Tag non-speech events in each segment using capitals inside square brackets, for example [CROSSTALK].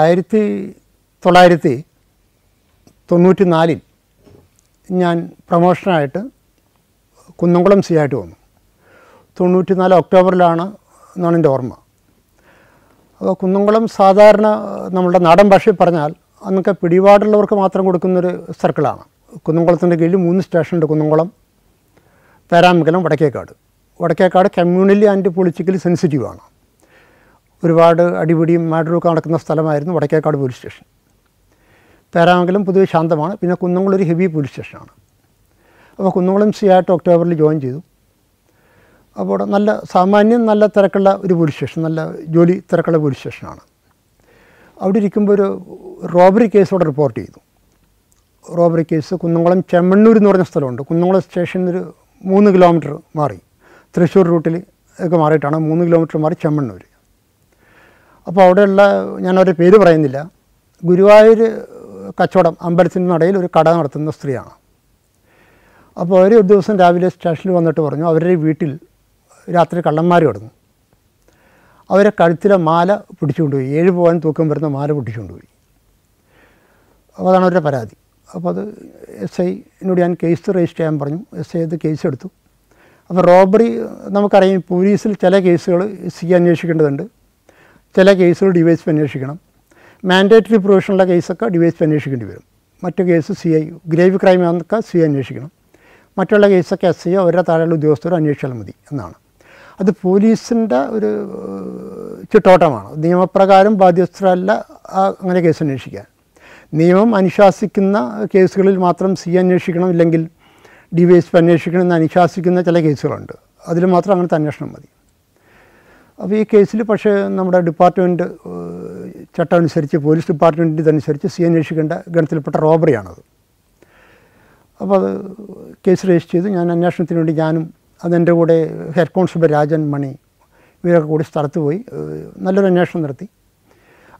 ആയിരത്തി തൊള്ളായിരത്തി തൊണ്ണൂറ്റി നാലിൽ ഞാൻ പ്രമോഷനായിട്ട് കുന്നംകുളം സി ആയിട്ട് വന്നു തൊണ്ണൂറ്റി നാല് ഒക്ടോബറിലാണ് എന്നാണ് എൻ്റെ ഓർമ്മ അപ്പോൾ കുന്നംകുളം സാധാരണ നമ്മളുടെ നാടൻ ഭാഷയിൽ പറഞ്ഞാൽ അന്നൊക്കെ പിടിപാടുള്ളവർക്ക് മാത്രം കൊടുക്കുന്നൊരു സർക്കിളാണ് കുന്നംകുളത്തിൻ്റെ കീഴിൽ മൂന്ന് സ്റ്റേഷനുണ്ട് Kunnamkulam Tharamangalam Vadakkekad Vadakkekad communally and politically സെൻസിറ്റീവാണ് ഒരുപാട് അടിപിടിയും മാഡറൊക്കെ നടക്കുന്ന സ്ഥലമായിരുന്നു വടക്കേക്കാട് പോലീസ് സ്റ്റേഷൻ പേരാമംഗലം പൊതുവെ ശാന്തമാണ് പിന്നെ കുന്നംകുളം ഒരു ഹെവി പോലീസ് സ്റ്റേഷനാണ് അപ്പോൾ കുന്നംകുളം സി ആയിട്ട് ഒക്ടോബറിൽ ജോയിൻ ചെയ്തു അപ്പോൾ നല്ല സാമാന്യം നല്ല തിരക്കുള്ള ഒരു പോലീസ് സ്റ്റേഷൻ നല്ല ജോലി തിരക്കുള്ള പോലീസ് സ്റ്റേഷനാണ് അവിടെ ഇരിക്കുമ്പോൾ ഒരു റോബറി കേസ് അവിടെ റിപ്പോർട്ട് ചെയ്തു റോബറി കേസ് കുന്നംകുളം ചെമ്മണ്ണൂർ എന്ന് പറഞ്ഞ സ്ഥലമുണ്ട് കുന്നംകുളം സ്റ്റേഷനിൽ ഒരു മൂന്ന് കിലോമീറ്റർ മാറി തൃശ്ശൂർ റൂട്ടിൽ ഒക്കെ മാറിയിട്ടാണ് മൂന്ന് കിലോമീറ്റർ മാറി ചെമ്മണ്ണൂർ അപ്പോൾ അവിടെയുള്ള ഞാനവരുടെ പേര് പറയുന്നില്ല ഗുരുവായൂർ കച്ചവടം അമ്പലത്തിൻ്റെ നടയിൽ ഒരു കട നടത്തുന്ന സ്ത്രീയാണ് അപ്പോൾ അവർ ഒരു ദിവസം രാവിലെ സ്റ്റേഷനിൽ വന്നിട്ട് പറഞ്ഞു അവരുടെ വീട്ടിൽ രാത്രി കള്ളന്മാർ കിടന്നു അവരെ കഴുത്തിലെ മാല പോയി ഏഴ് പോകാൻ തൂക്കം വരുന്ന മാല പോയി അപ്പോൾ അതാണ് അവരുടെ പരാതി അപ്പോൾ അത് എസ് ഐനോട് ഞാൻ കേസ് രജിസ്റ്റർ ചെയ്യാൻ പറഞ്ഞു എസ് ഐ അത് കേസ് എടുത്തു അപ്പോൾ റോബറി നമുക്കറിയാം പോലീസിൽ ചില കേസുകൾ സി അന്വേഷിക്കേണ്ടതുണ്ട് ചില കേസുകൾ ഡിവൈസ് അന്വേഷിക്കണം മാൻഡേറ്ററി പ്രൊവിഷനുള്ള കേസൊക്കെ ഡിവൈസ് അന്വേഷിക്കേണ്ടി വരും മറ്റ് case C I grave crime ആണെന്നൊക്കെ സി അന്വേഷിക്കണം മറ്റുള്ള കേസൊക്കെ എസ് സിയോ അവരുടെ താഴെയുള്ള ഉദ്യോഗസ്ഥരോ അന്വേഷിച്ചാൽ മതി എന്നാണ് അത് പോലീസിൻ്റെ ഒരു ചുട്ടോട്ടമാണ് നിയമപ്രകാരം ബാധ്യസ്ഥരല്ല അങ്ങനെ കേസ് അന്വേഷിക്കാൻ നിയമം അനുശാസിക്കുന്ന കേസുകളിൽ മാത്രം സി അന്വേഷിക്കണം ഇല്ലെങ്കിൽ ഡി എസ് പി അന്വേഷിക്കണം എന്ന് അനുശാസിക്കുന്ന ചില കേസുകളുണ്ട് അതിൽ മാത്രം അങ്ങനത്തെ അന്വേഷണം മതി അപ്പോൾ ഈ കേസിൽ പക്ഷേ നമ്മുടെ ഡിപ്പാർട്ട്മെൻറ്റ് ചട്ടം അനുസരിച്ച് പോലീസ് ഡിപ്പാർട്ട്മെൻറ്റിൻ്റെ അനുസരിച്ച് സി അന്വേഷിക്കേണ്ട ഗണത്തിൽപ്പെട്ട റോബറിയാണത് അപ്പോൾ അത് കേസ് രജിസ്റ്റർ ചെയ്ത് ഞാൻ അന്വേഷണത്തിന് വേണ്ടി ഞാനും അതെൻ്റെ കൂടെ ഹെഡ് കോൺസ്റ്റബിൾ രാജൻ മണി ഇവരൊക്കെ കൂടി സ്ഥലത്ത് പോയി നല്ലൊരു അന്വേഷണം നടത്തി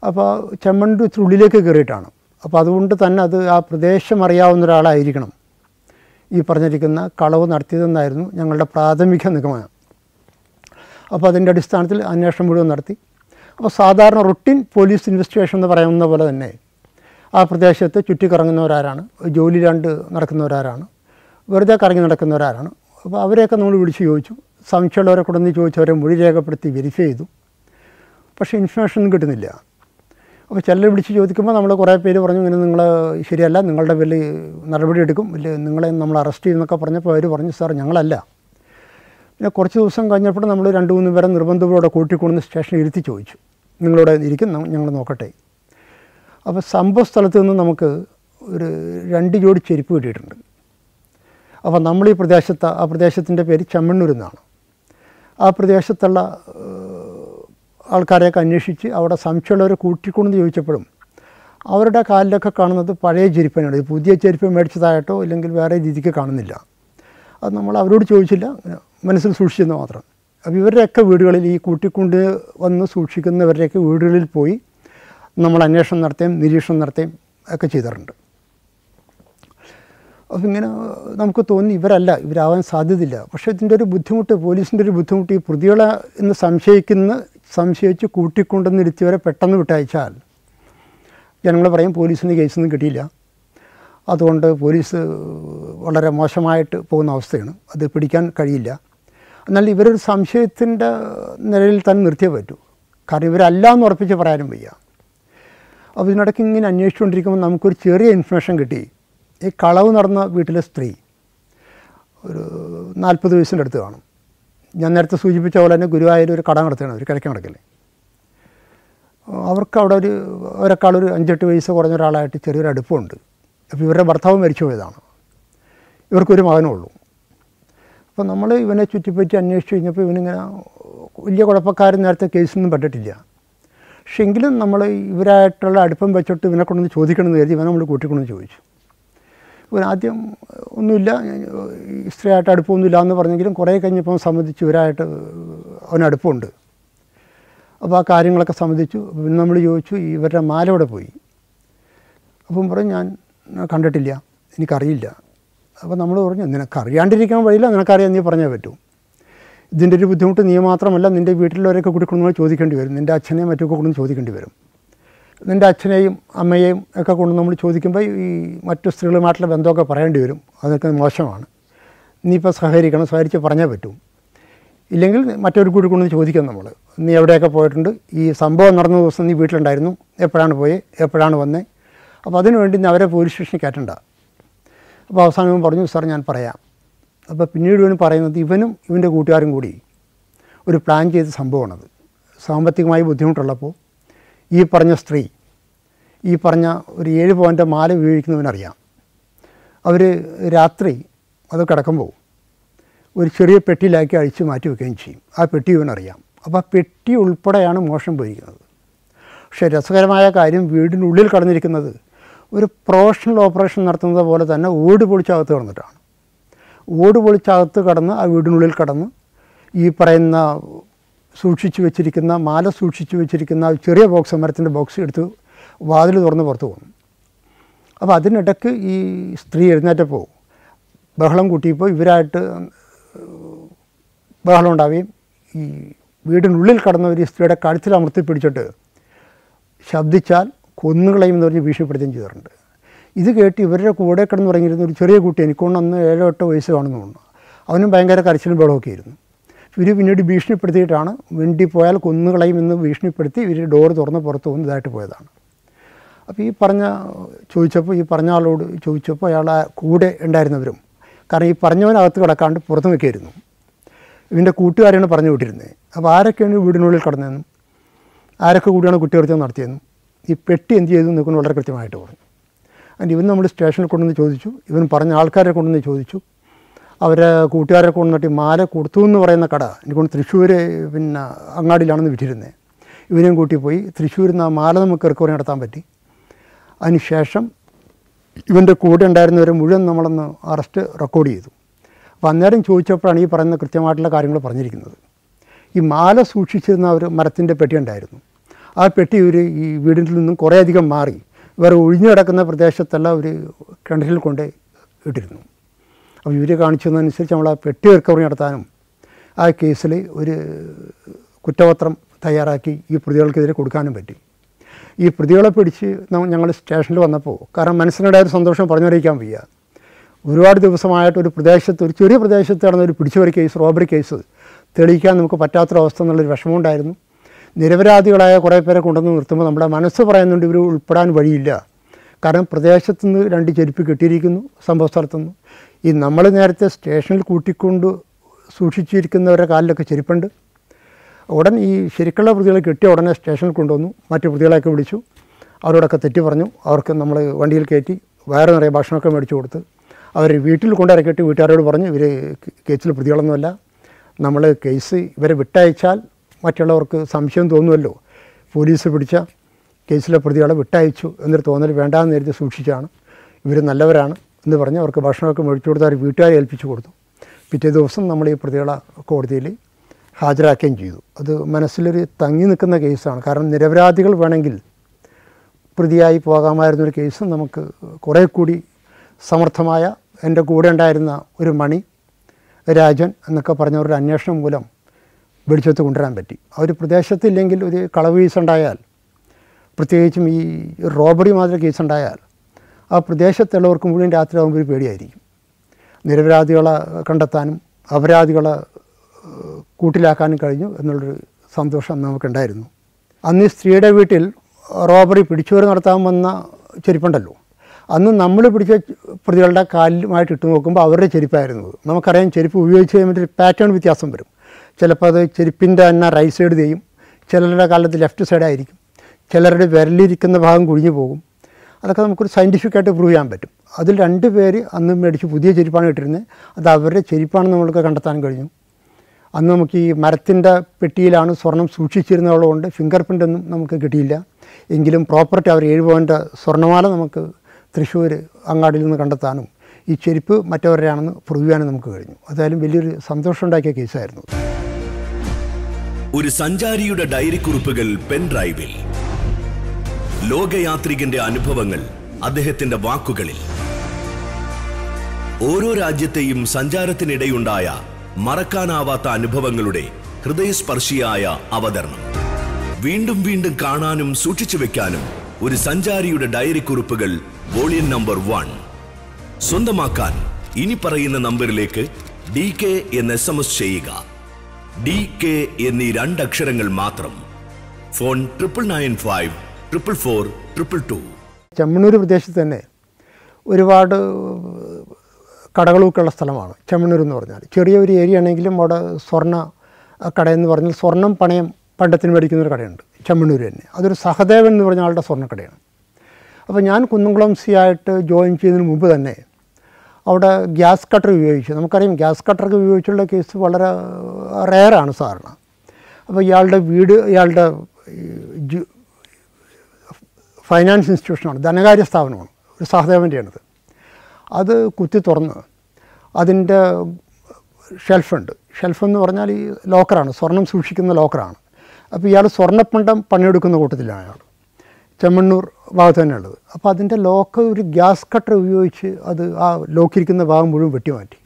അപ്പോൾ ചെമ്മണ്ട് ഉള്ളിലേക്ക് കയറിയിട്ടാണ് അപ്പോൾ അതുകൊണ്ട് തന്നെ അത് ആ പ്രദേശം അറിയാവുന്ന ഒരാളായിരിക്കണം ഈ പറഞ്ഞിരിക്കുന്ന കളവ് നടത്തിയതെന്നായിരുന്നു ഞങ്ങളുടെ പ്രാഥമിക നിഗമനം അപ്പോൾ അതിൻ്റെ അടിസ്ഥാനത്തിൽ അന്വേഷണം മുഴുവൻ നടത്തി അപ്പോൾ സാധാരണ റൊട്ടീൻ പോലീസ് ഇൻവെസ്റ്റിഗേഷൻ എന്ന് പറയുന്ന പോലെ തന്നെ ആ പ്രദേശത്ത് ചുറ്റിക്കറങ്ങുന്നവരാരാണ് ജോലി രണ്ട് നടക്കുന്നവരാരാണ് വെറുതെ കറങ്ങി നടക്കുന്നവരാരാണ് അപ്പോൾ അവരെയൊക്കെ നമ്മൾ വിളിച്ച് ചോദിച്ചു സംശയമുള്ളവരെ കൊണ്ടുവന്ന് ചോദിച്ചവരെ മൊഴി രേഖപ്പെടുത്തി വെരിഫൈ ചെയ്തു പക്ഷേ ഇൻഫർമേഷൻ ഒന്നും കിട്ടുന്നില്ല അപ്പോൾ ചിലർ വിളിച്ച് ചോദിക്കുമ്പോൾ നമ്മൾ കുറേ പേര് പറഞ്ഞു ഇങ്ങനെ നിങ്ങൾ ശരിയല്ല നിങ്ങളുടെ വലിയ നടപടിയെടുക്കും ഇല്ല നിങ്ങളെ നമ്മൾ അറസ്റ്റ് ചെയ്യുന്നൊക്കെ പറഞ്ഞപ്പോൾ അവർ പറഞ്ഞു സാർ ഞങ്ങളല്ല പിന്നെ കുറച്ച് ദിവസം കഴിഞ്ഞപ്പോൾ നമ്മൾ രണ്ട് മൂന്ന് പേരെ നിർബന്ധത്തോടെ കൂട്ടിക്കൊണ്ടുവന്ന് സ്റ്റേഷനിൽ ഇരുത്തി ചോദിച്ചു നിങ്ങളോട് ഇരിക്കും ഞങ്ങൾ നോക്കട്ടെ അപ്പോൾ സംഭവ സ്ഥലത്ത് നിന്ന് നമുക്ക് ഒരു രണ്ട് ജോഡി ചെരുപ്പ് കിട്ടിയിട്ടുണ്ട് അപ്പോൾ നമ്മൾ ഈ പ്രദേശത്ത് ആ പ്രദേശത്തിൻ്റെ പേര് ചമ്മണ്ണൂർ എന്നാണ് ആ പ്രദേശത്തുള്ള ആൾക്കാരെയൊക്കെ അന്വേഷിച്ച് അവിടെ സംശയമുള്ളവരെ കൂട്ടിക്കൊണ്ടെന്ന് ചോദിച്ചപ്പോഴും അവരുടെ കാലിലൊക്കെ കാണുന്നത് പഴയ ചെരുപ്പനാണ് പുതിയ ചെരുപ്പ് മേടിച്ചതായിട്ടോ ഇല്ലെങ്കിൽ വേറെ രീതിക്ക് കാണുന്നില്ല അത് നമ്മൾ അവരോട് ചോദിച്ചില്ല മനസ്സിൽ സൂക്ഷിച്ചെന്ന് മാത്രം അപ്പോൾ ഇവരുടെയൊക്കെ വീടുകളിൽ ഈ കൂട്ടിക്കൊണ്ട് വന്ന് സൂക്ഷിക്കുന്നവരുടെയൊക്കെ വീടുകളിൽ പോയി നമ്മൾ അന്വേഷണം നടത്തുകയും നിരീക്ഷണം നടത്തുകയും ഒക്കെ ചെയ്തിട്ടുണ്ട് അപ്പം ഇങ്ങനെ നമുക്ക് തോന്നി ഇവരല്ല ഇവരാവാൻ സാധ്യതയില്ല പക്ഷേ ഇതിൻ്റെ ഒരു ബുദ്ധിമുട്ട് പോലീസിൻ്റെ ഒരു ബുദ്ധിമുട്ട് ഈ പ്രതികളെ എന്ന് സംശയിക്കുന്ന സംശയിച്ച് കൂട്ടിക്കൊണ്ടെന്നിരുത്തിയവരെ പെട്ടെന്ന് വിട്ടയച്ചാൽ ജനങ്ങൾ പറയും പോലീസിന് കേസൊന്നും കിട്ടിയില്ല അതുകൊണ്ട് പോലീസ് വളരെ മോശമായിട്ട് പോകുന്ന അവസ്ഥയാണ് അത് പിടിക്കാൻ കഴിയില്ല എന്നാൽ ഇവരൊരു സംശയത്തിൻ്റെ നിലയിൽ തന്നെ നിർത്തിയേ പറ്റൂ കാരണം ഇവരല്ല എന്ന് ഉറപ്പിച്ച് പറയാനും വയ്യ അപ്പോൾ ഇതിനിടയ്ക്ക് ഇങ്ങനെ അന്വേഷിച്ചുകൊണ്ടിരിക്കുമ്പോൾ നമുക്കൊരു ചെറിയ ഇൻഫർമേഷൻ കിട്ടി ഈ കളവ് നടന്ന വീട്ടിലെ സ്ത്രീ ഒരു നാൽപ്പത് വയസ്സിൻ്റെ അടുത്ത് കാണും ഞാൻ നേരത്തെ സൂചിപ്പിച്ച പോലെ തന്നെ ഗുരുവായൂർ ഒരു കട നടത്തുകയാണ് ഒരു കിഴക്കൻ കിടക്കല്ലേ അവർക്ക് അവിടെ ഒരു അവരെക്കാളൊരു അഞ്ചെട്ട് വയസ്സ് കുറഞ്ഞ ഒരാളായിട്ട് ചെറിയൊരു അടുപ്പമുണ്ട് അപ്പോൾ ഇവരുടെ ഭർത്താവ് മരിച്ചു പോയതാണ് ഇവർക്കൊരു മകനേ ഉള്ളൂ അപ്പോൾ നമ്മൾ ഇവനെ ചുറ്റിപ്പറ്റി അന്വേഷിച്ച് കഴിഞ്ഞപ്പോൾ ഇവനിങ്ങനെ വലിയ കുഴപ്പക്കാരൻ നേരത്തെ കേസൊന്നും പെട്ടിട്ടില്ല പക്ഷേ എങ്കിലും നമ്മൾ ഇവരായിട്ടുള്ള അടുപ്പം വെച്ചിട്ട് ഇവനെ കൊണ്ടൊന്ന് ചോദിക്കണമെന്ന് കരുതി ഇവനെ നമ്മൾ കൂട്ടിക്കൊണ്ടെന്ന് ചോദിച്ചു ഇവനാദ്യം ഒന്നുമില്ല ഇസ്ത്രീയായിട്ട് അടുപ്പമൊന്നുമില്ല എന്ന് പറഞ്ഞെങ്കിലും കുറേ കഴിഞ്ഞപ്പോൾ സംബന്ധിച്ച് ഇവരായിട്ട് അവനടുപ്പമുണ്ട് അപ്പോൾ ആ കാര്യങ്ങളൊക്കെ സംബന്ധിച്ചു പിന്നെ നമ്മൾ ചോദിച്ചു ഇവരുടെ മാല പോയി അപ്പം പറഞ്ഞു ഞാൻ കണ്ടിട്ടില്ല എനിക്കറിയില്ല അപ്പോൾ നമ്മൾ പറഞ്ഞു നിനക്കറിയാണ്ടിരിക്കാൻ വഴിയില്ല നിനക്കറിയാൻ നീ പറഞ്ഞേ പറ്റൂ ഇതിൻ്റെ ഒരു ബുദ്ധിമുട്ട് നീ മാത്രമല്ല നിൻ്റെ വീട്ടിലുള്ളവരൊക്കെ കൂടി കൊടുക്കണമെന്ന് ചോദിക്കേണ്ടി വരും നിൻ്റെ അച്ഛനെയും മറ്റൊക്കെ കൊണ്ടുവന്ന് ചോദിക്കേണ്ടി വരും നിൻ്റെ അച്ഛനെയും അമ്മയെയും ഒക്കെ കൊണ്ട് നമ്മൾ ചോദിക്കുമ്പോൾ ഈ മറ്റു സ്ത്രീകളുമായിട്ടുള്ള ബന്ധമൊക്കെ പറയേണ്ടി വരും അതൊക്കെ മോശമാണ് നീ ഇപ്പോൾ സഹകരിക്കണം സഹകരിച്ച് പറഞ്ഞേ പറ്റൂ ഇല്ലെങ്കിൽ മറ്റൊരു കൂടി കൊണ്ടുവന്ന് ചോദിക്കാം നമ്മൾ നീ എവിടെയൊക്കെ പോയിട്ടുണ്ട് ഈ സംഭവം നടന്ന ദിവസം നീ വീട്ടിലുണ്ടായിരുന്നു എപ്പോഴാണ് പോയത് എപ്പോഴാണ് വന്നേ അപ്പോൾ അതിനുവേണ്ടി അവരെ പോലീസ് സ്റ്റേഷനിൽ കയറ്റണ്ട അപ്പോൾ അവസാനം പറഞ്ഞു സാർ ഞാൻ പറയാം അപ്പോൾ പിന്നീട് ഇവൻ പറയുന്നത് ഇവനും ഇവൻ്റെ കൂട്ടുകാരും കൂടി ഒരു പ്ലാൻ ചെയ്ത സംഭവമാണത് സാമ്പത്തികമായി ബുദ്ധിമുട്ടുള്ളപ്പോൾ ഈ പറഞ്ഞ സ്ത്രീ ഈ പറഞ്ഞ ഒരു ഏഴ് പോയിൻ്റ് മാല ഉപയോഗിക്കുന്നവനറിയാം അവർ രാത്രി അത് കിടക്കുമ്പോൾ ഒരു ചെറിയ പെട്ടിയിലാക്കി അഴിച്ച് മാറ്റി വെക്കുകയും ചെയ്യും ആ പെട്ടി ഇവനറിയാം അപ്പോൾ ആ പെട്ടി ഉൾപ്പെടെയാണ് മോഷണം പോയിരിക്കുന്നത് പക്ഷേ രസകരമായ കാര്യം വീടിനുള്ളിൽ കടന്നിരിക്കുന്നത് ഒരു പ്രൊഫഷണൽ ഓപ്പറേഷൻ നടത്തുന്നത് പോലെ തന്നെ ഓട് പൊളിച്ചകത്ത് കടന്നിട്ടാണ് ഓട് പൊളിച്ചകത്ത് കടന്ന് ആ വീടിനുള്ളിൽ കടന്ന് ഈ പറയുന്ന സൂക്ഷിച്ചു വെച്ചിരിക്കുന്ന മാല സൂക്ഷിച്ചു വെച്ചിരിക്കുന്ന ചെറിയ ബോക്സ് മരത്തിൻ്റെ ബോക്സ് എടുത്ത് വാതിൽ തുറന്ന് പുറത്ത് പോകുന്നു അപ്പോൾ അതിനിടയ്ക്ക് ഈ സ്ത്രീ എഴുന്നേറ്റ പോകും ബഹളം കൂട്ടിയപ്പോൾ ഇവരായിട്ട് ബഹളം ഉണ്ടാവുകയും ഈ വീടിനുള്ളിൽ കടന്ന ഒരു സ്ത്രീയുടെ കഴുത്തിൽ അമർത്തി പിടിച്ചിട്ട് ശബ്ദിച്ചാൽ എന്ന് പറഞ്ഞ് ഭീഷണിപ്പെടുത്തുകയും ചെയ്തിട്ടുണ്ട് ഇത് കേട്ട് ഇവരുടെ കൂടെ കിടന്ന് പറഞ്ഞിരുന്ന ഒരു ചെറിയ കുട്ടി എനിക്കൊണ്ട് അന്ന് ഏഴോ എട്ടോ വയസ്സ് കാണുന്നു തോന്നുന്നു അവനും ഭയങ്കര കരച്ചിലും ബഹളമൊക്കെ ആയിരുന്നു ഇവർ പിന്നീട് ഭീഷണിപ്പെടുത്തിയിട്ടാണ് വണ്ടി പോയാൽ എന്ന് ഭീഷണിപ്പെടുത്തി ഇവർ ഡോർ തുറന്ന് പുറത്ത് പോകുന്നതായിട്ട് പോയതാണ് അപ്പോൾ ഈ പറഞ്ഞ ചോദിച്ചപ്പോൾ ഈ പറഞ്ഞ ആളോട് ചോദിച്ചപ്പോൾ അയാളെ കൂടെ ഉണ്ടായിരുന്നവരും കാരണം ഈ പറഞ്ഞവനകത്ത് കിടക്കാണ്ട് പുറത്ത് നിൽക്കുകയായിരുന്നു ഇവൻ്റെ കൂട്ടുകാരെയാണ് പറഞ്ഞു വിട്ടിരുന്നത് അപ്പോൾ ആരൊക്കെയാണ് വീടിനുള്ളിൽ കടന്നതെന്നും ആരൊക്കെ കൂടിയാണ് കുട്ടികൾ നടത്തിയതെന്നും ഈ പെട്ടി എന്ത് ചെയ്തു നിൽക്കുന്നു വളരെ കൃത്യമായിട്ട് പറഞ്ഞു അതിൻ്റെ ഇവൻ നമ്മൾ സ്റ്റേഷനിൽ കൊണ്ടുവന്ന് ചോദിച്ചു ഇവൻ പറഞ്ഞ ആൾക്കാരെ കൊണ്ടുവന്ന് ചോദിച്ചു അവരെ കൂട്ടുകാരെ കൊണ്ടുവന്നിട്ട് മാല കൊടുത്തു എന്ന് പറയുന്ന കട കൊണ്ട് തൃശ്ശൂർ പിന്നെ അങ്ങാടിയിലാണെന്ന് വിട്ടിരുന്നത് ഇവരെയും കൂട്ടി പോയി തൃശ്ശൂരിൽ നിന്ന് ആ മാല നമുക്ക് റിക്കവറി നടത്താൻ പറ്റി അതിനുശേഷം ഇവൻ്റെ കൂടെ ഉണ്ടായിരുന്നവരെ മുഴുവൻ നമ്മളൊന്ന് അറസ്റ്റ് റെക്കോർഡ് ചെയ്തു അപ്പോൾ അന്നേരം ചോദിച്ചപ്പോഴാണ് ഈ പറയുന്ന കൃത്യമായിട്ടുള്ള കാര്യങ്ങൾ പറഞ്ഞിരിക്കുന്നത് ഈ മാല സൂക്ഷിച്ചിരുന്ന ഒരു മരത്തിൻ്റെ പെട്ടി ഉണ്ടായിരുന്നു ആ പെട്ടി ഒരു ഈ വീടിൻ്റെ നിന്നും കുറേയധികം മാറി വേറെ ഒഴിഞ്ഞു കിടക്കുന്ന പ്രദേശത്തുള്ള ഒരു കിണറ്റിൽ കൊണ്ട് ഇട്ടിരുന്നു അപ്പോൾ ഇവർ കാണിച്ചതിനനുസരിച്ച് നമ്മൾ ആ പെട്ടി റിക്കവറി നടത്താനും ആ കേസിൽ ഒരു കുറ്റപത്രം തയ്യാറാക്കി ഈ പ്രതികൾക്കെതിരെ കൊടുക്കാനും പറ്റി ഈ പ്രതികളെ പിടിച്ച് ഞങ്ങൾ സ്റ്റേഷനിൽ വന്നപ്പോൾ കാരണം മനസ്സിനിടെ ഒരു സന്തോഷം പറഞ്ഞറിയിക്കാൻ വയ്യ ഒരുപാട് ദിവസമായിട്ട് ഒരു പ്രദേശത്ത് ഒരു ചെറിയ പ്രദേശത്ത് നടന്ന ഒരു പിടിച്ചുപറി കേസ് റോബറി കേസ് തെളിയിക്കാൻ നമുക്ക് പറ്റാത്തൊരവസ്ഥ എന്നുള്ളൊരു വിഷമമുണ്ടായിരുന്നു നിരപരാധികളായ കുറേ പേരെ കൊണ്ടുവന്ന് നിർത്തുമ്പോൾ നമ്മുടെ മനസ്സ് പറയുന്നുണ്ട് ഇവർ ഉൾപ്പെടാൻ വഴിയില്ല കാരണം പ്രദേശത്തു നിന്ന് രണ്ട് ചെരുപ്പ് കിട്ടിയിരിക്കുന്നു സംഭവ സ്ഥലത്തുനിന്ന് ഈ നമ്മൾ നേരത്തെ സ്റ്റേഷനിൽ കൂട്ടിക്കൊണ്ട് സൂക്ഷിച്ചിരിക്കുന്നവരുടെ കാലിലൊക്കെ ചെരുപ്പുണ്ട് ഉടൻ ഈ ശരിക്കുള്ള പ്രതികളെ കിട്ടിയ ഉടനെ സ്റ്റേഷനിൽ കൊണ്ടുവന്നു മറ്റു പ്രതികളെയൊക്കെ വിളിച്ചു അവരോടൊക്കെ തെറ്റി പറഞ്ഞു അവർക്ക് നമ്മൾ വണ്ടിയിൽ കയറ്റി വേറെ നിറയെ ഭക്ഷണമൊക്കെ മേടിച്ചു കൊടുത്ത് അവർ വീട്ടിൽ കൊണ്ടിറക്കിയിട്ട് വീട്ടുകാരോട് പറഞ്ഞു ഇവർ കേസിൽ പ്രതികളൊന്നുമല്ല നമ്മൾ കേസ് ഇവരെ വിട്ടയച്ചാൽ മറ്റുള്ളവർക്ക് സംശയം തോന്നുമല്ലോ പോലീസ് പിടിച്ച കേസിലെ പ്രതികളെ വിട്ടയച്ചു എന്നൊരു തോന്നൽ വേണ്ടാന്ന് നേരത്തെ സൂക്ഷിച്ചാണ് ഇവർ നല്ലവരാണ് എന്ന് പറഞ്ഞ് അവർക്ക് ഭക്ഷണമൊക്കെ മേടിച്ചു കൊടുത്ത് അവർ വീട്ടുകാരെ ഏൽപ്പിച്ചു കൊടുത്തു പിറ്റേ ദിവസം നമ്മൾ ഈ പ്രതികളെ കോടതിയിൽ ഹാജരാക്കുകയും ചെയ്തു അത് മനസ്സിലൊരു തങ്ങി നിൽക്കുന്ന കേസാണ് കാരണം നിരപരാധികൾ വേണമെങ്കിൽ പ്രതിയായി പോകാമായിരുന്നൊരു കേസ് നമുക്ക് കുറേ കൂടി സമർത്ഥമായ എൻ്റെ കൂടെ ഉണ്ടായിരുന്ന ഒരു മണി രാജൻ എന്നൊക്കെ പറഞ്ഞവരുടെ അന്വേഷണം മൂലം വെളിച്ചത്ത് കൊണ്ടുവരാൻ പറ്റി ആ ഒരു പ്രദേശത്തില്ലെങ്കിൽ ഒരു കളവ് കേസുണ്ടായാൽ പ്രത്യേകിച്ചും ഈ റോബറി മാതിരി കേസുണ്ടായാൽ ആ പ്രദേശത്തുള്ളവർക്ക് മുഴുവൻ രാത്രിയാകുമ്പോൾ ഒരു പേടിയായിരിക്കും നിരപരാധികളെ കണ്ടെത്താനും അപരാധികളെ കൂട്ടിലാക്കാനും കഴിഞ്ഞു എന്നുള്ളൊരു സന്തോഷം നമുക്കുണ്ടായിരുന്നു അന്ന് ഈ സ്ത്രീയുടെ വീട്ടിൽ റോബറി പിടിച്ചുവരെ നടത്താൻ വന്ന ചെരുപ്പുണ്ടല്ലോ അന്ന് നമ്മൾ പിടിച്ച പ്രതികളുടെ കാലുമായിട്ട് ഇട്ട് നോക്കുമ്പോൾ അവരുടെ ചെരുപ്പായിരുന്നു നമുക്കറിയാം ചെരുപ്പ് ഉപയോഗിച്ച് കഴിയുമ്പോൾ പാറ്റേൺ വ്യത്യാസം വരും ചിലപ്പോൾ അത് ചെരുപ്പിൻ്റെ തന്നെ റൈറ്റ് സൈഡ് ചെയ്യും ചിലരുടെ കാലത്ത് ലെഫ്റ്റ് സൈഡായിരിക്കും ചിലരുടെ വിരലിരിക്കുന്ന ഭാഗം കുഴിഞ്ഞു പോകും അതൊക്കെ നമുക്കൊരു സയൻറ്റിഫിക്കായിട്ട് പ്രൂവ് ചെയ്യാൻ പറ്റും അതിൽ രണ്ട് പേര് അന്ന് മേടിച്ച് പുതിയ ചെരുപ്പാണ് ഇട്ടിരുന്നത് അത് അവരുടെ ചെരുപ്പാണെന്ന് നമ്മൾക്ക് കണ്ടെത്താൻ കഴിഞ്ഞു അന്ന് നമുക്ക് ഈ മരത്തിൻ്റെ പെട്ടിയിലാണ് സ്വർണം സൂക്ഷിച്ചിരുന്നതുകൊണ്ട് ഫിംഗർ പ്രിൻ്റൊന്നും നമുക്ക് കിട്ടിയില്ല എങ്കിലും പ്രോപ്പർട്ടി അവർ ഏഴ് പോയിൻ്റ് സ്വർണ്ണമാല നമുക്ക് തൃശ്ശൂർ അങ്ങാടിയിൽ നിന്ന് കണ്ടെത്താനും ഈ ചെരുപ്പ് മറ്റവരുടെയാണെന്ന് പ്രൂവ് ചെയ്യാനും നമുക്ക് കഴിഞ്ഞു അതായാലും വലിയൊരു സന്തോഷം ഉണ്ടാക്കിയ കേസായിരുന്നു ഒരു സഞ്ചാരിയുടെ ഡയറി കുറിപ്പുകൾ പെൻഡ്രൈവിൽ ലോകയാത്രികന്റെ അനുഭവങ്ങൾ അദ്ദേഹത്തിന്റെ വാക്കുകളിൽ ഓരോ രാജ്യത്തെയും സഞ്ചാരത്തിനിടെയുണ്ടായ മറക്കാനാവാത്ത അനുഭവങ്ങളുടെ ഹൃദയസ്പർശിയായ അവതരണം വീണ്ടും വീണ്ടും കാണാനും സൂക്ഷിച്ചു വെക്കാനും ഒരു സഞ്ചാരിയുടെ ഡയറി കുറിപ്പുകൾ വോളിയം നമ്പർ വൺ സ്വന്തമാക്കാൻ ഇനി പറയുന്ന നമ്പറിലേക്ക് ഡി കെ എന്ന് എസ് എം എസ് ചെയ്യുക ഡി കെ എന്നീ രണ്ടക്ഷരങ്ങൾ മാത്രം phone triple nine five triple four triple two Chemmannur പ്രദേശത്ത് തന്നെ ഒരുപാട് കടകളൊക്കെയുള്ള സ്ഥലമാണ് ചെമ്മണ്ണൂർ എന്ന് പറഞ്ഞാൽ ചെറിയ ഒരു ഏരിയ ആണെങ്കിലും അവിടെ സ്വർണ്ണ കടയെന്ന് പറഞ്ഞാൽ സ്വർണം പണയം പണ്ടത്തിന് മേടിക്കുന്ന ഒരു കടയുണ്ട് ചെമ്മണ്ണൂർ തന്നെ അതൊരു സഹദേവൻ എന്ന് പറഞ്ഞ ആളുടെ സ്വർണ്ണക്കടയാണ് അപ്പോൾ ഞാൻ കുന്നംകുളം സി ആയിട്ട് ജോയിൻ ചെയ്യുന്നതിന് മുമ്പ് തന്നെ അവിടെ ഗ്യാസ് കട്ടർ ഉപയോഗിച്ചു നമുക്കറിയാം ഗ്യാസ് കട്ടറൊക്കെ ഉപയോഗിച്ചുള്ള കേസ് വളരെ റെയറാണ് സാധാരണ അപ്പോൾ ഇയാളുടെ വീട് ഇയാളുടെ ഫൈനാൻസ് ഇൻസ്റ്റിറ്റ്യൂഷനാണ് ധനകാര്യ സ്ഥാപനമാണ് ഒരു സഹദേവൻ്റെയാണിത് അത് കുത്തി തുറന്ന് അതിൻ്റെ ഷെൽഫുണ്ട് ഷെൽഫ് എന്ന് പറഞ്ഞാൽ ഈ ലോക്കറാണ് സ്വർണം സൂക്ഷിക്കുന്ന ലോക്കറാണ് അപ്പോൾ ഇയാൾ സ്വർണ്ണപ്പണ്ടം പണിയെടുക്കുന്ന കൂട്ടത്തിലാണ് അയാൾ ചെമ്മണ്ണൂർ ഭാഗത്ത് തന്നെയുള്ളത് ഉള്ളത് അപ്പോൾ അതിൻ്റെ ലോക്ക് ഒരു ഗ്യാസ് കട്ടർ ഉപയോഗിച്ച് അത് ആ ലോക്കിരിക്കുന്ന ഭാഗം മുഴുവൻ വെട്ടിമാറ്റി